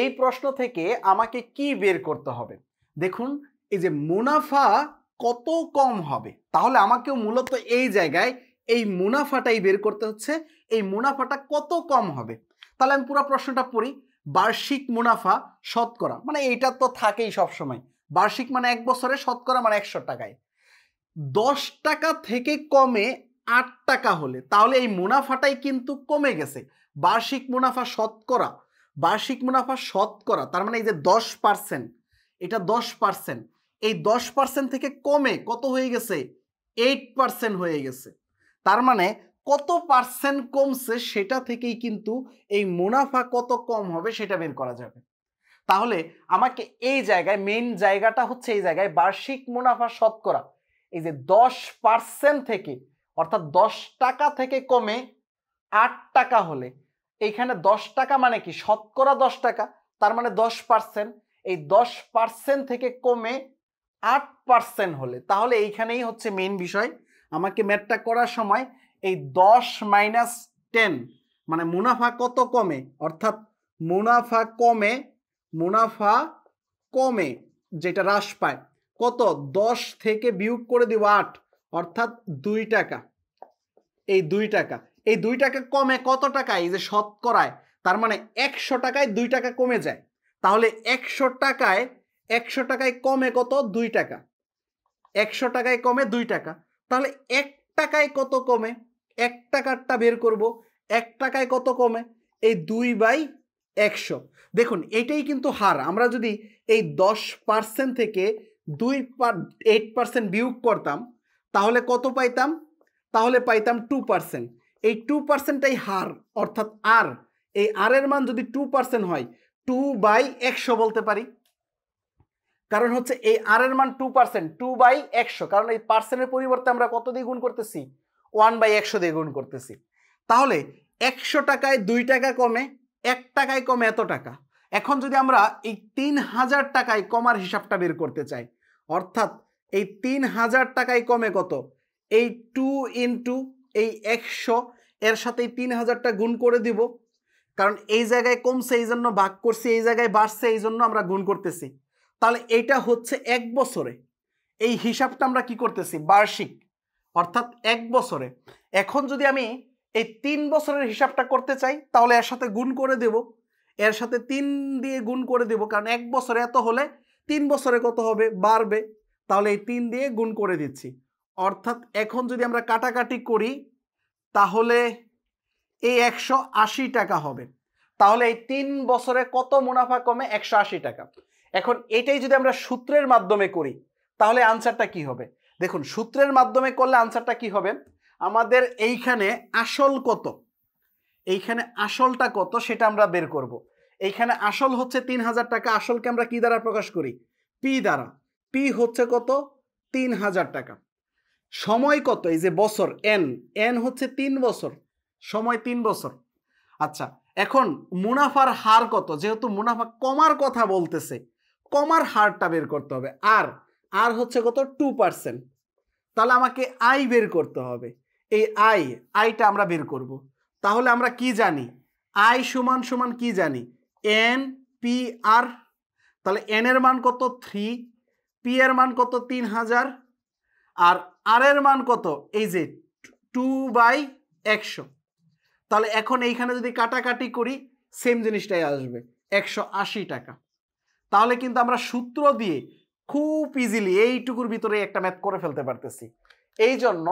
এই প্রশ্ন থেকে আমাকে কি বের করতে হবে দেখুন এই যে মুনাফা কত কম হবে তাহলে আমাকেও মূলত এই জায়গায় এই মুনাফাটাই বের করতে হচ্ছে এই মুনাফাটা কত কম হবে তাহলে আমি পুরো প্রশ্নটা পড়ি বার্ষিক মুনাফা শতকরা মানে এইটা তো থাকেই সবসময় বার্ষিক মানে এক বছরে শতকরা মানে একশো টাকায় দশ টাকা থেকে কমে আট টাকা হলে তাহলে এই মুনাফাটাই কিন্তু কমে গেছে বার্ষিক মুনাফা শতকরা বার্ষিক মুনাফা শতকরা তার মানে এই যে দশ পার্সেন্ট এটা দশ পার্সেন্ট এই দশ পার্সেন্ট থেকে কমে কত হয়ে গেছে এইট পার্সেন্ট হয়ে গেছে তার মানে কত পার্সেন্ট কমছে সেটা থেকেই কিন্তু এই মুনাফা কত কম হবে সেটা বের করা যাবে তাহলে আমাকে এই জায়গায় মেন জায়গাটা হচ্ছে এই জায়গায় বার্ষিক মুনাফা শতকরা এই যে দশ পার্সেন্ট থেকে অর্থাৎ দশ টাকা থেকে কমে আট টাকা হলে এইখানে দশ টাকা মানে কি শতকরা দশ টাকা তার মানে দশ পার্সেন্ট এই দশ পার্সেন্ট থেকে কমে আট পার্সেন্ট হলে তাহলে এইখানেই হচ্ছে মেন বিষয় আমাকে ম্যাথটা করার সময় এই দশ মাইনাস টেন মানে মুনাফা কত কমে অর্থাৎ মুনাফা কমে মুনাফা কমে যেটা হ্রাস পায় কত দশ থেকে বিয়োগ করে দিব আট অর্থাৎ দুই টাকা এই দুই টাকা এই দুই টাকা কমে কত টাকায় এই যে শতকরায় তার মানে একশো টাকায় দুই টাকা কমে যায় তাহলে একশো টাকায় একশো টাকায় কমে কত দুই টাকা একশো টাকায় কমে দুই টাকা তাহলে এক টাকায় কত কমে এক টাকারটা বের করব এক টাকায় কত কমে এই দুই বাই একশো দেখুন এটাই কিন্তু হার আমরা যদি এই দশ পার্সেন্ট থেকে দুই এইট পার্সেন্ট বিয়োগ করতাম তাহলে কত পাইতাম তাহলে পাইতাম টু পার্সেন্ট এই টু পার্সেন্টটাই হার অর্থাৎ আর এই আর এর মান যদি টু পার্সেন্ট হয় টু বাই একশো বলতে পারি কারণ হচ্ছে এই আর এর মান টু পার্সেন্ট টু বাই একশো কারণ এই পার্সেন্টের পরিবর্তে আমরা কত দিয়ে গুণ করতেছি ওয়ান বাই একশো দিয়ে গুণ করতেছি তাহলে একশো টাকায় দুই টাকা কমে এক টাকায় কমে এত টাকা এখন যদি আমরা এই তিন হাজার টাকায় কমার হিসাবটা বের করতে চাই অর্থাৎ এই তিন হাজার টাকায় কমে কত এই টু ইন্টু এই একশো এর সাথে এই তিন হাজারটা গুণ করে দিব কারণ এই জায়গায় কমছে এই জন্য ভাগ করছি এই জায়গায় বাড়ছে এই জন্য আমরা গুণ করতেছি তাহলে এটা হচ্ছে এক বছরে এই হিসাবটা আমরা কি করতেছি বার্ষিক অর্থাৎ এক বছরে এখন যদি আমি এই তিন বছরের হিসাবটা করতে চাই তাহলে এর সাথে গুণ করে দেব এর সাথে তিন দিয়ে গুণ করে দেব কারণ এক বছরে এত হলে তিন বছরে কত হবে বাড়বে তাহলে এই তিন দিয়ে গুণ করে দিচ্ছি অর্থাৎ এখন যদি আমরা কাটাকাটি করি তাহলে এই একশো আশি টাকা হবে তাহলে এই তিন বছরে কত মুনাফা কমে একশো আশি টাকা এখন এটাই যদি আমরা সূত্রের মাধ্যমে করি তাহলে আনসারটা কি হবে দেখুন সূত্রের মাধ্যমে করলে আনসারটা কি হবে আমাদের এইখানে আসল কত এইখানে আসলটা কত সেটা আমরা বের করব। এইখানে আসল হচ্ছে তিন হাজার টাকা আসলকে আমরা কি দ্বারা প্রকাশ করি পি দ্বারা পি হচ্ছে কত তিন হাজার টাকা সময় কত এই যে বছর এন এন হচ্ছে তিন বছর সময় তিন বছর আচ্ছা এখন মুনাফার হার কত যেহেতু মুনাফা কমার কথা বলতেছে কমার হারটা বের করতে হবে আর আর হচ্ছে কত টু পার্সেন্ট তাহলে আমাকে আই বের করতে হবে এই আই আইটা আমরা বের করব। তাহলে আমরা কি জানি আই সমান সমান কি জানি এন পি আর তাহলে এন এর মান কত থ্রি পি এর মান কত তিন হাজার আর আর এর মান কত এই যে টু বাই একশো তাহলে এখন এইখানে যদি কাটাকাটি করি সেম জিনিসটাই আসবে একশো আশি টাকা তাহলে কিন্তু আমরা সূত্র দিয়ে খুব ইজিলি এইটুকুর ভিতরে একটা ম্যাথ করে ফেলতে পারতেছি এই জন্য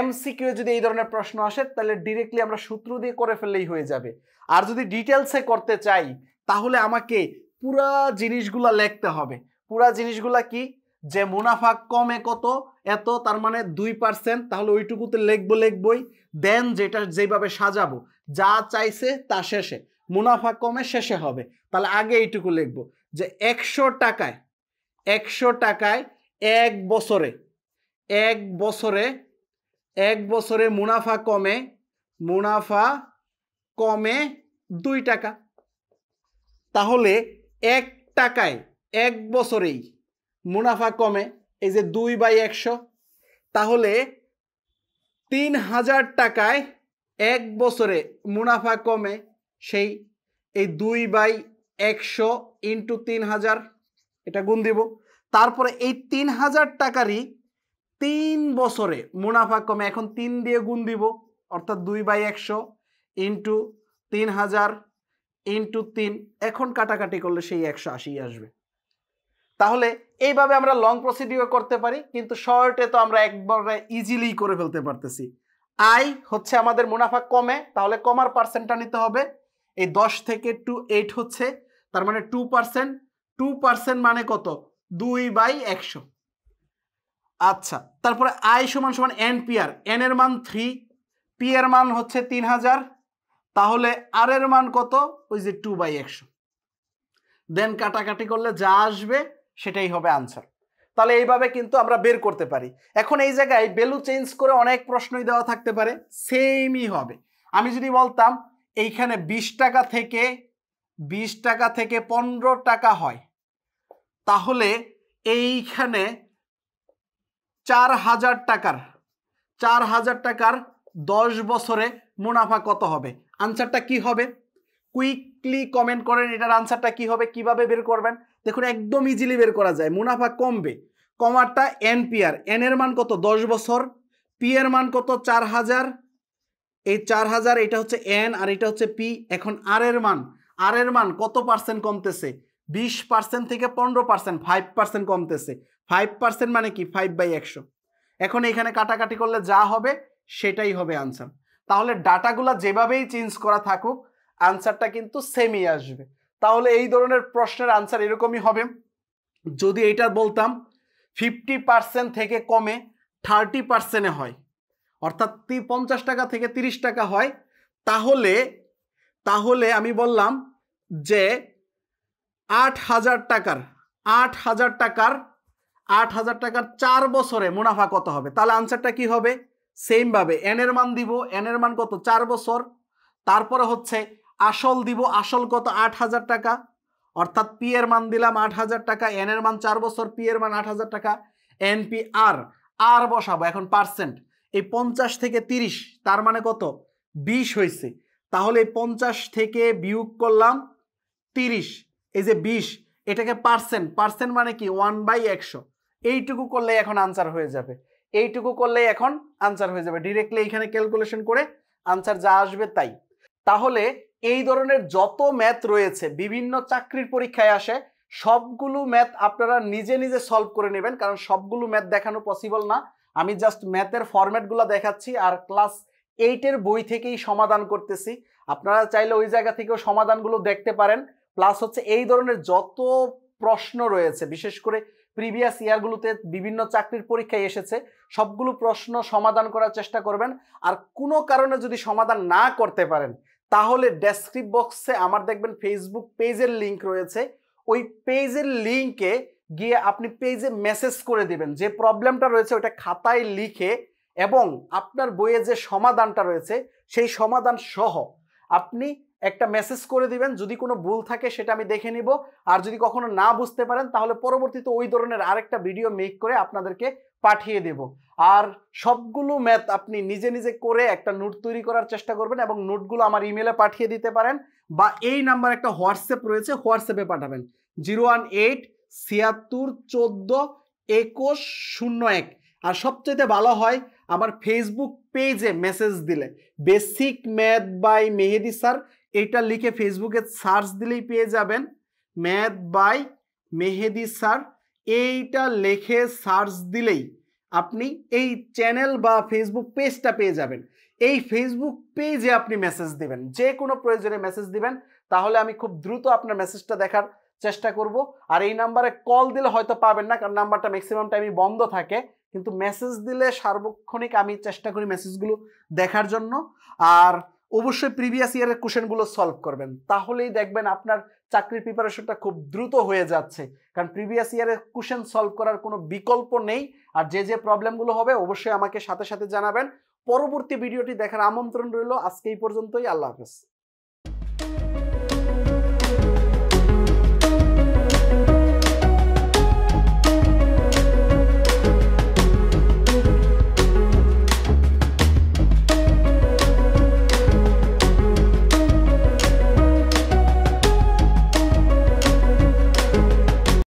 এমসিকিউ যদি এই ধরনের প্রশ্ন আসে তাহলে ডিরেক্টলি আমরা সূত্র দিয়ে করে ফেললেই হয়ে যাবে আর যদি ডিটেলসে করতে চাই তাহলে আমাকে পুরা জিনিসগুলা লিখতে হবে পুরা জিনিসগুলা কি যে মুনাফা কমে কত এত তার মানে দুই পার্সেন্ট তাহলে ওইটুকুতে লিখবো লিখবই দেন যেটা যেভাবে সাজাবো যা চাইছে তা শেষে মুনাফা কমে শেষে হবে তাহলে আগে এইটুকু লিখবো যে একশো টাকায় একশো টাকায় এক বছরে এক বছরে এক বছরে মুনাফা কমে মুনাফা কমে দুই টাকা তাহলে এক টাকায় এক বছরেই মুনাফা কমে এই যে দুই বাই একশো তাহলে তিন হাজার টাকায় এক বছরে মুনাফা কমে সেই এই দুই বাই একশো ইন্টু তিন হাজার এটা গুণ দিব তারপরে এই তিন হাজার টাকারই তিন বছরে মুনাফা কমে এখন তিন দিয়ে গুণ দিব অর্থাৎ দুই বাই একশো ইন্টু তিন হাজার ইন্টু তিন এখন কাটাকাটি করলে সেই একশো আশি আসবে তাহলে এইভাবে আমরা লং প্রসিডিউর করতে পারি কিন্তু শর্টে তো আমরা একবারে ইজিলি করে ফেলতে পারতেছি আয় হচ্ছে আমাদের মুনাফা কমে তাহলে কমার পার্সেন্টটা নিতে হবে এই দশ থেকে টু এইট হচ্ছে তার মানে টু পার্সেন্ট টু পার্সেন্ট মানে কত দুই বাই একশো আচ্ছা তারপরে আই সমান সমান এন পিআর এন এর মান থ্রি পি এর মান হচ্ছে তিন হাজার তাহলে আর এর মান কত ওই যে টু বাই একশো দেন কাটাকাটি করলে যা আসবে সেটাই হবে আনসার তাহলে এইভাবে কিন্তু আমরা বের করতে পারি এখন এই জায়গায় বেলু চেঞ্জ করে অনেক প্রশ্নই দেওয়া থাকতে পারে সেমই হবে আমি যদি বলতাম এইখানে ২০ টাকা থেকে ২০ টাকা থেকে পনেরো টাকা হয় তাহলে এইখানে চার হাজার টাকার চার হাজার টাকার দশ বছরে মুনাফা কত হবে আনসারটা কি হবে কুইকলি কমেন্ট করেন এটার আনসারটা কি হবে কিভাবে বের করবেন দেখুন একদম ইজিলি বের করা যায় মুনাফা কমবে কমারটা এন পিয়ার এন এর মান কত দশ বছর পি এর মান কত চার হাজার এই চার হাজার এটা হচ্ছে এন আর এটা হচ্ছে পি এখন আর এর মান আর এর মান কত পার্সেন্ট কমতেছে বিশ পার্সেন্ট থেকে পনেরো পার্সেন্ট ফাইভ পার্সেন্ট কমতেছে ফাইভ পার্সেন্ট মানে কি ফাইভ বাই একশো এখন এখানে কাটাকাটি করলে যা হবে সেটাই হবে আনসার তাহলে ডাটাগুলো যেভাবেই চেঞ্জ করা থাকুক আনসারটা কিন্তু সেমই আসবে তাহলে এই ধরনের প্রশ্নের আনসার এরকমই হবে যদি এটা বলতাম ফিফটি পার্সেন্ট থেকে কমে থার্টি পার্সেন্টে হয় অর্থাৎ পঞ্চাশ টাকা থেকে তিরিশ টাকা হয় তাহলে তাহলে আমি বললাম যে আট হাজার টাকার আট হাজার টাকার আট হাজার টাকার চার বছরে মুনাফা কত হবে তাহলে আনসারটা কি হবে সেমভাবে এনের মান দিব এনের মান কত চার বছর তারপরে হচ্ছে আসল দিব আসল কত আট হাজার টাকা অর্থাৎ পি এর মান দিলাম আট হাজার টাকা এন এর মান চার বছর পি এর মান আট হাজার টাকা এন পি আর আর বসাবো এখন পার্সেন্ট এই পঞ্চাশ থেকে তিরিশ তার মানে কত বিশ হয়েছে তাহলে এই পঞ্চাশ থেকে বিয়োগ করলাম তিরিশ এই যে বিশ এটাকে পার্সেন্ট পার্সেন্ট মানে কি ওয়ান বাই একশো এইটুকু করলে এখন আনসার হয়ে যাবে এইটুকু করলে এখন আনসার হয়ে যাবে ডিরেক্টলি এখানে ক্যালকুলেশন করে আনসার যা আসবে তাই তাহলে এই ধরনের যত ম্যাথ রয়েছে বিভিন্ন চাকরির পরীক্ষায় আসে সবগুলো ম্যাথ আপনারা নিজে নিজে সলভ করে নেবেন কারণ সবগুলো ম্যাথ দেখানো পসিবল না আমি জাস্ট ম্যাথের ফরম্যাটগুলো দেখাচ্ছি আর ক্লাস এইটের বই থেকেই সমাধান করতেছি আপনারা চাইলে ওই জায়গা থেকেও সমাধানগুলো দেখতে পারেন প্লাস হচ্ছে এই ধরনের যত প্রশ্ন রয়েছে বিশেষ করে প্রিভিয়াস ইয়ারগুলোতে বিভিন্ন চাকরির পরীক্ষায় এসেছে সবগুলো প্রশ্ন সমাধান করার চেষ্টা করবেন আর কোনো কারণে যদি সমাধান না করতে পারেন তাহলে ডেসক্রিপ বক্সে আমার দেখবেন ফেসবুক পেজের লিঙ্ক রয়েছে ওই পেজের লিঙ্কে গিয়ে আপনি পেজে মেসেজ করে দিবেন যে প্রবলেমটা রয়েছে ওটা খাতায় লিখে এবং আপনার বইয়ে যে সমাধানটা রয়েছে সেই সমাধান সহ আপনি একটা মেসেজ করে দিবেন যদি কোনো ভুল থাকে সেটা আমি দেখে নিব আর যদি কখনো না বুঝতে পারেন তাহলে পরবর্তীতে ওই ধরনের আরেকটা ভিডিও মেক করে আপনাদেরকে পাঠিয়ে দেব আর সবগুলো ম্যাথ আপনি নিজে নিজে করে একটা নোট তৈরি করার চেষ্টা করবেন এবং নোটগুলো আমার ইমেলে পাঠিয়ে দিতে পারেন বা এই নাম্বার একটা হোয়াটসঅ্যাপ রয়েছে হোয়াটসঅ্যাপে পাঠাবেন জিরো ওয়ান এইট ছিয়াত্তর চোদ্দো একুশ শূন্য এক আর সবচেয়ে ভালো হয় আমার ফেসবুক পেজে মেসেজ দিলে basic math by Mehedi sir এটা লিখে ফেসবুকে সার্চ দিলেই পেয়ে যাবেন ম্যাথ বাই মেহেদি স্যার এইটা লেখে সার্চ দিলেই আপনি এই চ্যানেল বা ফেসবুক পেজটা পেয়ে যাবেন এই ফেসবুক পেজে আপনি মেসেজ দিবেন যে কোনো প্রয়োজনে মেসেজ দিবেন তাহলে আমি খুব দ্রুত আপনার মেসেজটা দেখার চেষ্টা করব আর এই নাম্বারে কল দিলে হয়তো পাবেন না কারণ নাম্বারটা ম্যাক্সিমাম টাইমই বন্ধ থাকে কিন্তু মেসেজ দিলে সার্বক্ষণিক আমি চেষ্টা করি মেসেজগুলো দেখার জন্য আর অবশ্যই প্রিভিয়াস ইয়ারের কোশ্চেনগুলো সলভ করবেন তাহলেই দেখবেন আপনার চাকরির প্রিপারেশনটা খুব দ্রুত হয়ে যাচ্ছে কারণ প্রিভিয়াস ইয়ারের কোশ্চেন সলভ করার কোনো বিকল্প নেই আর যে যে প্রবলেমগুলো হবে অবশ্যই আমাকে সাথে সাথে জানাবেন পরবর্তী ভিডিওটি দেখার আমন্ত্রণ রইল আজকে এই পর্যন্তই আল্লাহ হাফেজ